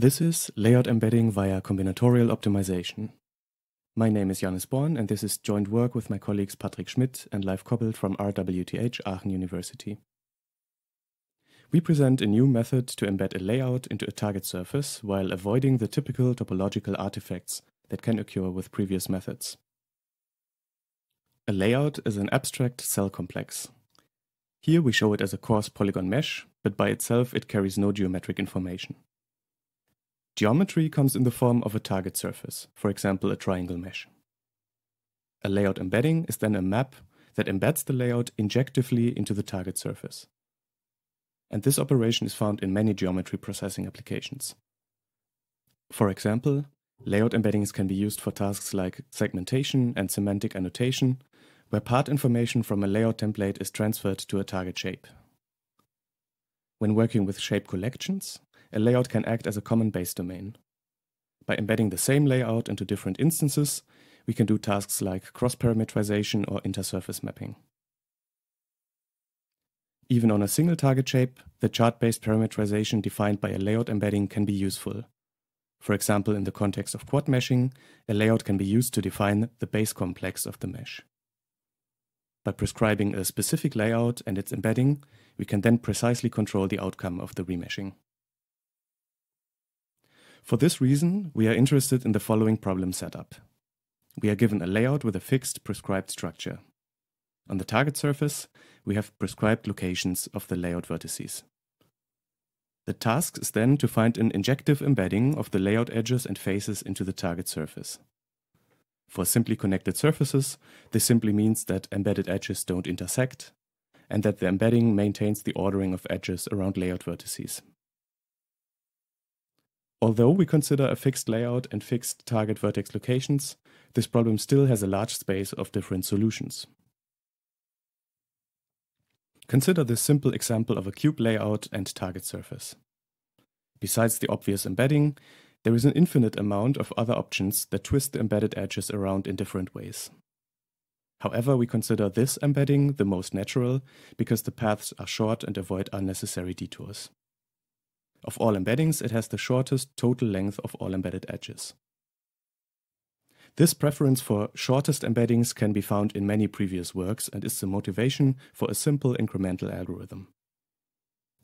This is Layout Embedding via Combinatorial Optimization. My name is Janis Born, and this is joint work with my colleagues Patrick Schmidt and Leif Koppel from RWTH Aachen University. We present a new method to embed a layout into a target surface while avoiding the typical topological artifacts that can occur with previous methods. A layout is an abstract cell complex. Here we show it as a coarse polygon mesh, but by itself it carries no geometric information. Geometry comes in the form of a target surface, for example a triangle mesh. A layout embedding is then a map that embeds the layout injectively into the target surface. And this operation is found in many geometry processing applications. For example, layout embeddings can be used for tasks like segmentation and semantic annotation, where part information from a layout template is transferred to a target shape. When working with shape collections, a layout can act as a common base domain. By embedding the same layout into different instances, we can do tasks like cross-parametrization or intersurface mapping. Even on a single target shape, the chart-based parametrization defined by a layout embedding can be useful. For example, in the context of quad meshing, a layout can be used to define the base complex of the mesh. By prescribing a specific layout and its embedding, we can then precisely control the outcome of the remeshing. For this reason, we are interested in the following problem setup. We are given a layout with a fixed prescribed structure. On the target surface, we have prescribed locations of the layout vertices. The task is then to find an injective embedding of the layout edges and faces into the target surface. For simply connected surfaces, this simply means that embedded edges don't intersect, and that the embedding maintains the ordering of edges around layout vertices. Although we consider a fixed layout and fixed target vertex locations, this problem still has a large space of different solutions. Consider this simple example of a cube layout and target surface. Besides the obvious embedding, there is an infinite amount of other options that twist the embedded edges around in different ways. However, we consider this embedding the most natural because the paths are short and avoid unnecessary detours. Of all embeddings, it has the shortest total length of all embedded edges. This preference for shortest embeddings can be found in many previous works and is the motivation for a simple incremental algorithm.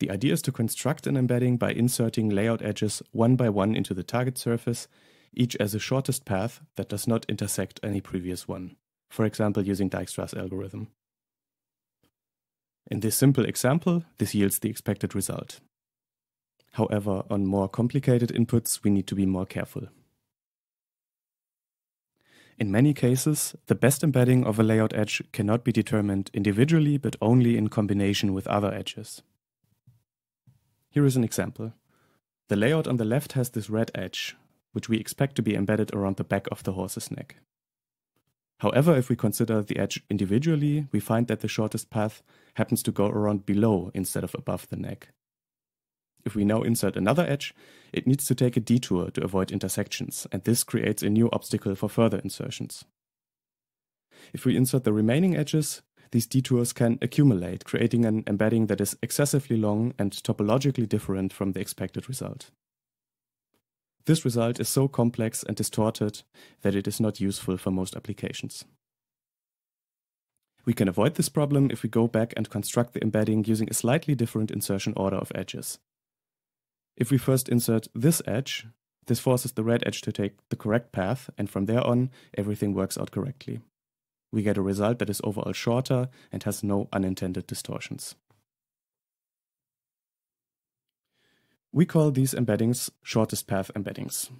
The idea is to construct an embedding by inserting layout edges one by one into the target surface, each as a shortest path that does not intersect any previous one, for example using Dijkstra's algorithm. In this simple example, this yields the expected result, However, on more complicated inputs, we need to be more careful. In many cases, the best embedding of a layout edge cannot be determined individually but only in combination with other edges. Here is an example. The layout on the left has this red edge, which we expect to be embedded around the back of the horse's neck. However, if we consider the edge individually, we find that the shortest path happens to go around below instead of above the neck. If we now insert another edge, it needs to take a detour to avoid intersections, and this creates a new obstacle for further insertions. If we insert the remaining edges, these detours can accumulate, creating an embedding that is excessively long and topologically different from the expected result. This result is so complex and distorted that it is not useful for most applications. We can avoid this problem if we go back and construct the embedding using a slightly different insertion order of edges. If we first insert this edge, this forces the red edge to take the correct path, and from there on, everything works out correctly. We get a result that is overall shorter and has no unintended distortions. We call these embeddings shortest path embeddings.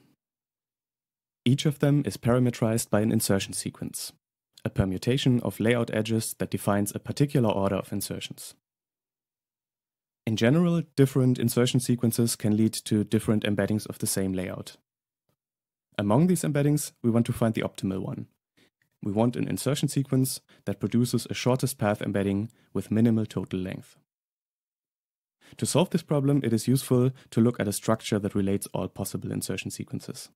Each of them is parametrized by an insertion sequence, a permutation of layout edges that defines a particular order of insertions. In general, different insertion sequences can lead to different embeddings of the same layout. Among these embeddings, we want to find the optimal one. We want an insertion sequence that produces a shortest path embedding with minimal total length. To solve this problem, it is useful to look at a structure that relates all possible insertion sequences.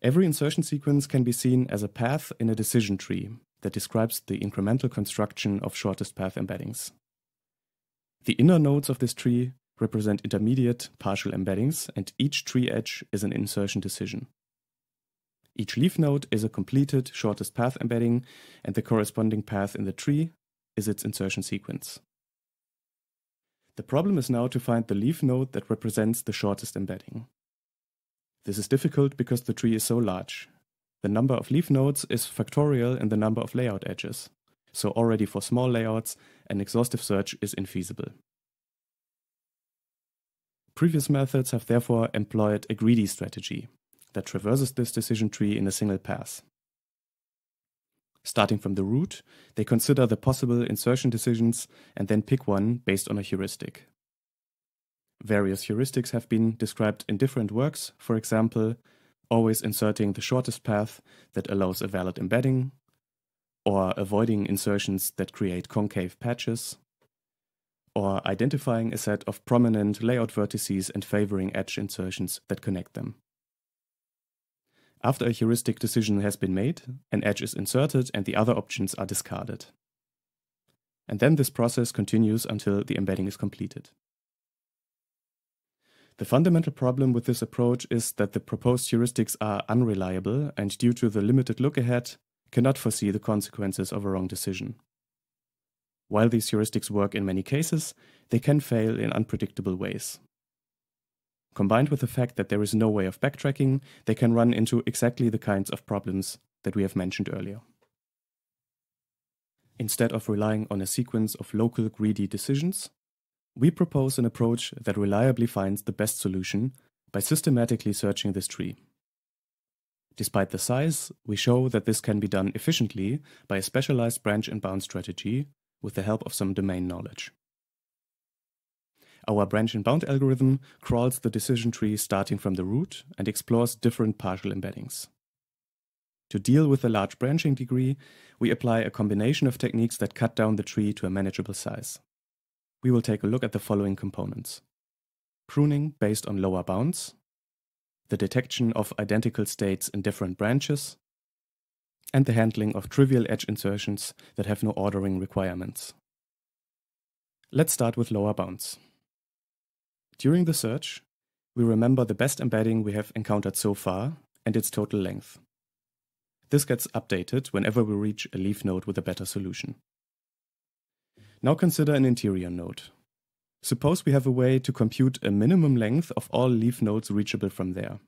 Every insertion sequence can be seen as a path in a decision tree that describes the incremental construction of shortest path embeddings. The inner nodes of this tree represent intermediate partial embeddings, and each tree edge is an insertion decision. Each leaf node is a completed shortest path embedding, and the corresponding path in the tree is its insertion sequence. The problem is now to find the leaf node that represents the shortest embedding. This is difficult because the tree is so large. The number of leaf nodes is factorial in the number of layout edges. So already for small layouts, an exhaustive search is infeasible. Previous methods have therefore employed a greedy strategy that traverses this decision tree in a single pass. Starting from the root, they consider the possible insertion decisions and then pick one based on a heuristic. Various heuristics have been described in different works, for example, always inserting the shortest path that allows a valid embedding, or avoiding insertions that create concave patches, or identifying a set of prominent layout vertices and favoring edge insertions that connect them. After a heuristic decision has been made, an edge is inserted and the other options are discarded. And then this process continues until the embedding is completed. The fundamental problem with this approach is that the proposed heuristics are unreliable and due to the limited look ahead, cannot foresee the consequences of a wrong decision. While these heuristics work in many cases, they can fail in unpredictable ways. Combined with the fact that there is no way of backtracking, they can run into exactly the kinds of problems that we have mentioned earlier. Instead of relying on a sequence of local greedy decisions, we propose an approach that reliably finds the best solution by systematically searching this tree. Despite the size, we show that this can be done efficiently by a specialized branch and bound strategy with the help of some domain knowledge. Our branch and bound algorithm crawls the decision tree starting from the root and explores different partial embeddings. To deal with the large branching degree, we apply a combination of techniques that cut down the tree to a manageable size. We will take a look at the following components. Pruning based on lower bounds, the detection of identical states in different branches, and the handling of trivial edge insertions that have no ordering requirements. Let's start with lower bounds. During the search, we remember the best embedding we have encountered so far and its total length. This gets updated whenever we reach a leaf node with a better solution. Now consider an interior node, Suppose we have a way to compute a minimum length of all leaf nodes reachable from there.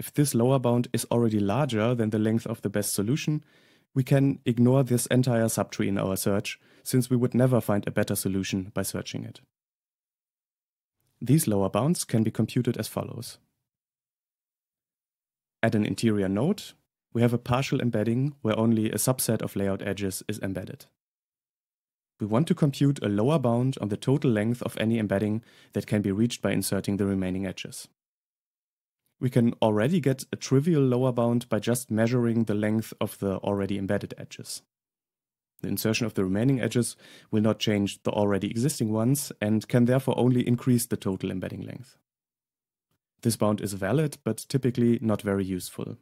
If this lower bound is already larger than the length of the best solution, we can ignore this entire subtree in our search, since we would never find a better solution by searching it. These lower bounds can be computed as follows. At an interior node, we have a partial embedding where only a subset of layout edges is embedded. We want to compute a lower bound on the total length of any embedding that can be reached by inserting the remaining edges. We can already get a trivial lower bound by just measuring the length of the already embedded edges. The insertion of the remaining edges will not change the already existing ones and can therefore only increase the total embedding length. This bound is valid, but typically not very useful.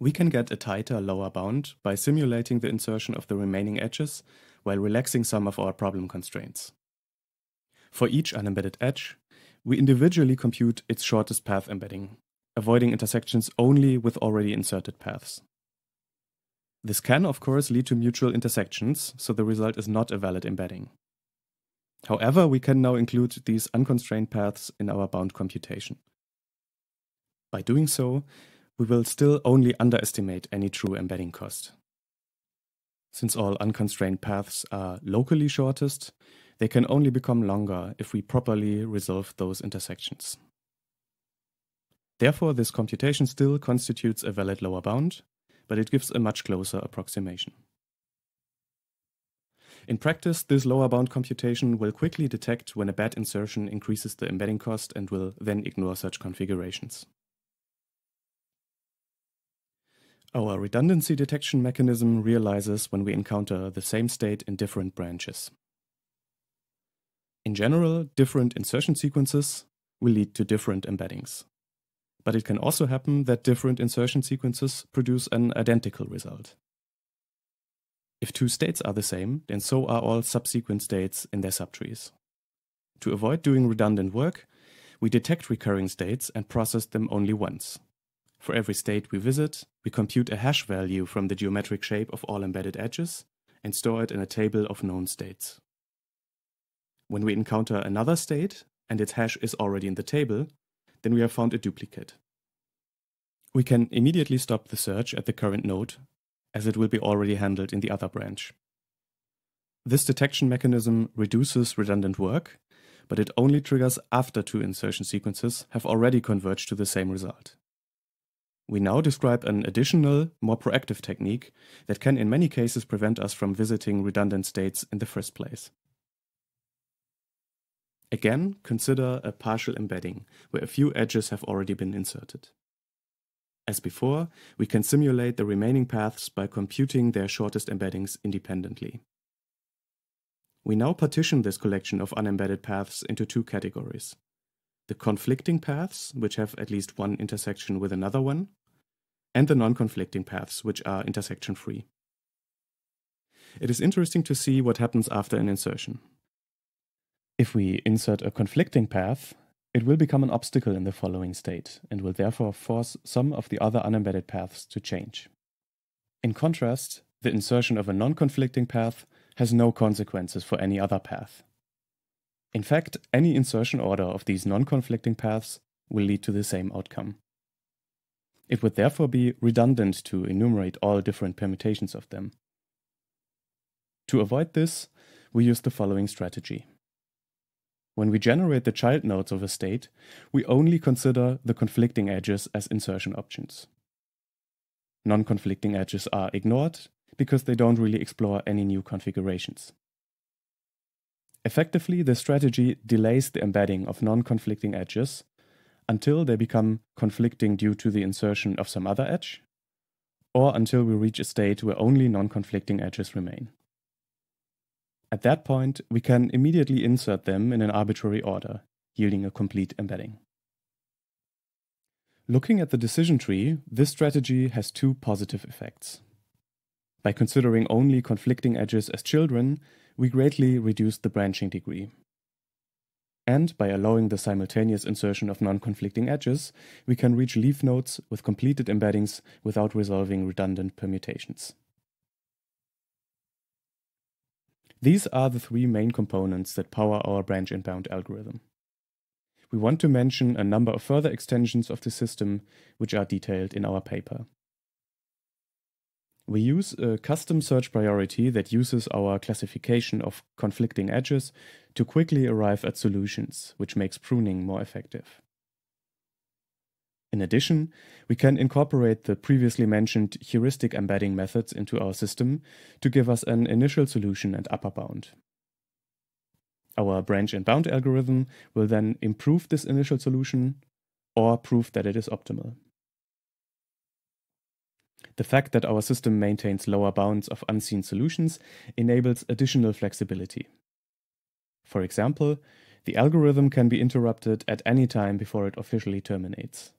We can get a tighter lower bound by simulating the insertion of the remaining edges while relaxing some of our problem constraints. For each unembedded edge, we individually compute its shortest path embedding, avoiding intersections only with already inserted paths. This can, of course, lead to mutual intersections, so the result is not a valid embedding. However, we can now include these unconstrained paths in our bound computation. By doing so, we will still only underestimate any true embedding cost. Since all unconstrained paths are locally shortest, they can only become longer if we properly resolve those intersections. Therefore, this computation still constitutes a valid lower bound, but it gives a much closer approximation. In practice, this lower bound computation will quickly detect when a bad insertion increases the embedding cost and will then ignore such configurations. Our redundancy detection mechanism realizes when we encounter the same state in different branches. In general, different insertion sequences will lead to different embeddings. But it can also happen that different insertion sequences produce an identical result. If two states are the same, then so are all subsequent states in their subtrees. To avoid doing redundant work, we detect recurring states and process them only once. For every state we visit, we compute a hash value from the geometric shape of all embedded edges and store it in a table of known states. When we encounter another state and its hash is already in the table, then we have found a duplicate. We can immediately stop the search at the current node, as it will be already handled in the other branch. This detection mechanism reduces redundant work, but it only triggers after two insertion sequences have already converged to the same result. We now describe an additional, more proactive technique that can in many cases prevent us from visiting redundant states in the first place. Again, consider a partial embedding, where a few edges have already been inserted. As before, we can simulate the remaining paths by computing their shortest embeddings independently. We now partition this collection of unembedded paths into two categories the conflicting paths, which have at least one intersection with another one, and the non-conflicting paths, which are intersection-free. It is interesting to see what happens after an insertion. If we insert a conflicting path, it will become an obstacle in the following state and will therefore force some of the other unembedded paths to change. In contrast, the insertion of a non-conflicting path has no consequences for any other path. In fact, any insertion order of these non-conflicting paths will lead to the same outcome. It would therefore be redundant to enumerate all different permutations of them. To avoid this, we use the following strategy. When we generate the child nodes of a state, we only consider the conflicting edges as insertion options. Non-conflicting edges are ignored because they don't really explore any new configurations. Effectively, this strategy delays the embedding of non-conflicting edges until they become conflicting due to the insertion of some other edge, or until we reach a state where only non-conflicting edges remain. At that point, we can immediately insert them in an arbitrary order, yielding a complete embedding. Looking at the decision tree, this strategy has two positive effects. By considering only conflicting edges as children, we greatly reduced the branching degree. And by allowing the simultaneous insertion of non-conflicting edges, we can reach leaf nodes with completed embeddings without resolving redundant permutations. These are the three main components that power our branch and bound algorithm. We want to mention a number of further extensions of the system, which are detailed in our paper. We use a custom search priority that uses our classification of conflicting edges to quickly arrive at solutions, which makes pruning more effective. In addition, we can incorporate the previously mentioned heuristic embedding methods into our system to give us an initial solution and upper bound. Our branch and bound algorithm will then improve this initial solution or prove that it is optimal. The fact that our system maintains lower bounds of unseen solutions enables additional flexibility. For example, the algorithm can be interrupted at any time before it officially terminates.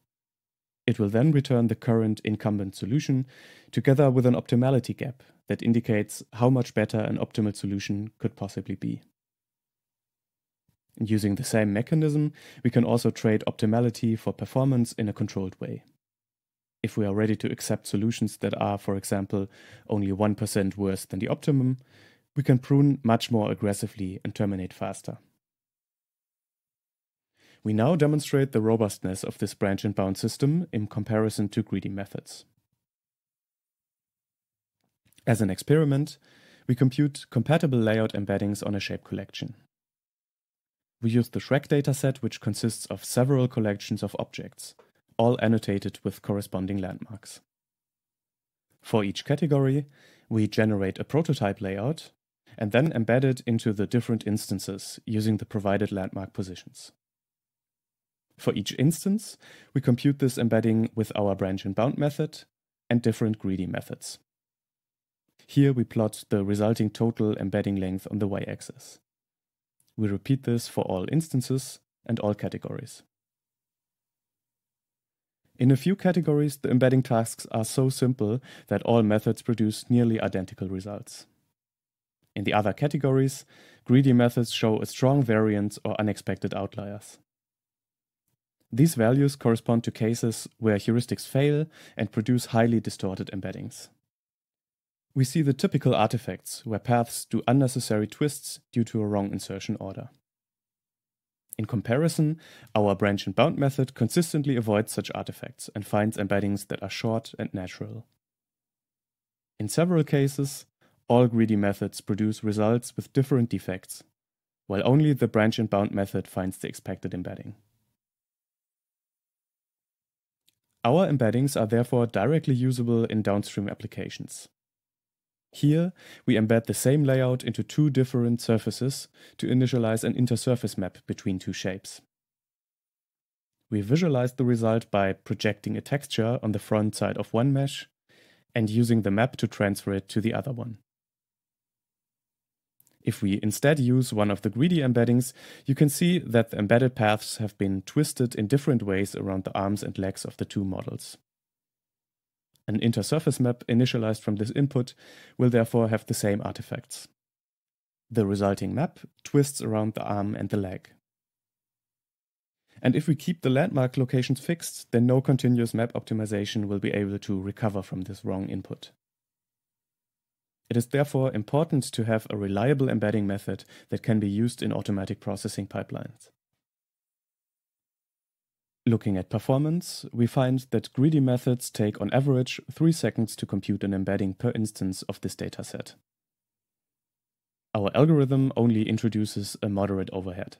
It will then return the current incumbent solution together with an optimality gap that indicates how much better an optimal solution could possibly be. Using the same mechanism, we can also trade optimality for performance in a controlled way if we are ready to accept solutions that are, for example, only 1% worse than the optimum, we can prune much more aggressively and terminate faster. We now demonstrate the robustness of this branch and bound system in comparison to greedy methods. As an experiment, we compute compatible layout embeddings on a shape collection. We use the Shrek dataset, which consists of several collections of objects, all annotated with corresponding landmarks. For each category, we generate a prototype layout and then embed it into the different instances using the provided landmark positions. For each instance, we compute this embedding with our branch and bound method and different greedy methods. Here we plot the resulting total embedding length on the y-axis. We repeat this for all instances and all categories. In a few categories, the embedding tasks are so simple that all methods produce nearly identical results. In the other categories, greedy methods show a strong variance or unexpected outliers. These values correspond to cases where heuristics fail and produce highly distorted embeddings. We see the typical artifacts where paths do unnecessary twists due to a wrong insertion order. In comparison, our branch and bound method consistently avoids such artifacts and finds embeddings that are short and natural. In several cases, all greedy methods produce results with different defects, while only the branch and bound method finds the expected embedding. Our embeddings are therefore directly usable in downstream applications. Here, we embed the same layout into two different surfaces to initialize an intersurface map between two shapes. We visualize the result by projecting a texture on the front side of one mesh and using the map to transfer it to the other one. If we instead use one of the greedy embeddings, you can see that the embedded paths have been twisted in different ways around the arms and legs of the two models. An intersurface map initialized from this input will therefore have the same artifacts. The resulting map twists around the arm and the leg. And if we keep the landmark locations fixed, then no continuous map optimization will be able to recover from this wrong input. It is therefore important to have a reliable embedding method that can be used in automatic processing pipelines. Looking at performance, we find that greedy methods take on average 3 seconds to compute an embedding per instance of this dataset. Our algorithm only introduces a moderate overhead.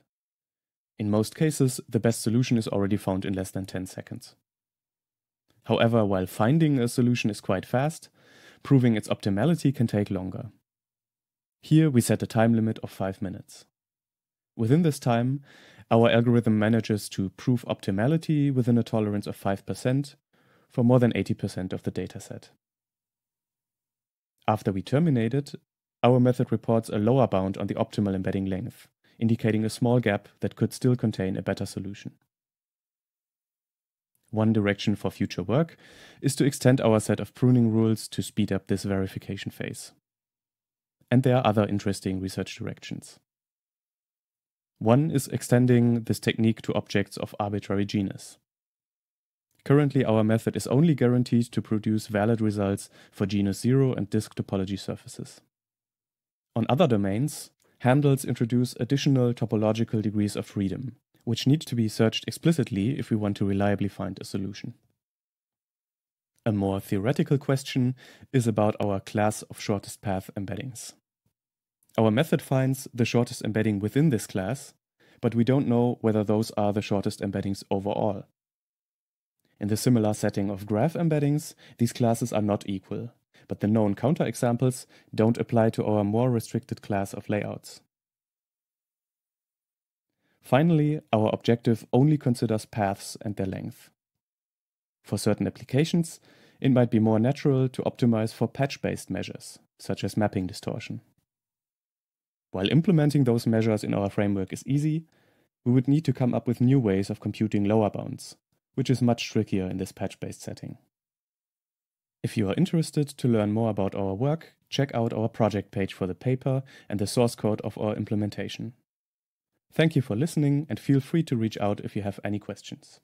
In most cases, the best solution is already found in less than 10 seconds. However, while finding a solution is quite fast, proving its optimality can take longer. Here we set a time limit of 5 minutes. Within this time, our algorithm manages to prove optimality within a tolerance of 5% for more than 80% of the dataset. After we terminate it, our method reports a lower bound on the optimal embedding length, indicating a small gap that could still contain a better solution. One direction for future work is to extend our set of pruning rules to speed up this verification phase. And there are other interesting research directions. One is extending this technique to objects of arbitrary genus. Currently, our method is only guaranteed to produce valid results for genus 0 and disk topology surfaces. On other domains, handles introduce additional topological degrees of freedom, which need to be searched explicitly if we want to reliably find a solution. A more theoretical question is about our class of shortest path embeddings. Our method finds the shortest embedding within this class, but we don't know whether those are the shortest embeddings overall. In the similar setting of graph embeddings, these classes are not equal, but the known counterexamples don't apply to our more restricted class of layouts. Finally, our objective only considers paths and their length. For certain applications, it might be more natural to optimize for patch-based measures, such as mapping distortion. While implementing those measures in our framework is easy, we would need to come up with new ways of computing lower bounds, which is much trickier in this patch-based setting. If you are interested to learn more about our work, check out our project page for the paper and the source code of our implementation. Thank you for listening and feel free to reach out if you have any questions.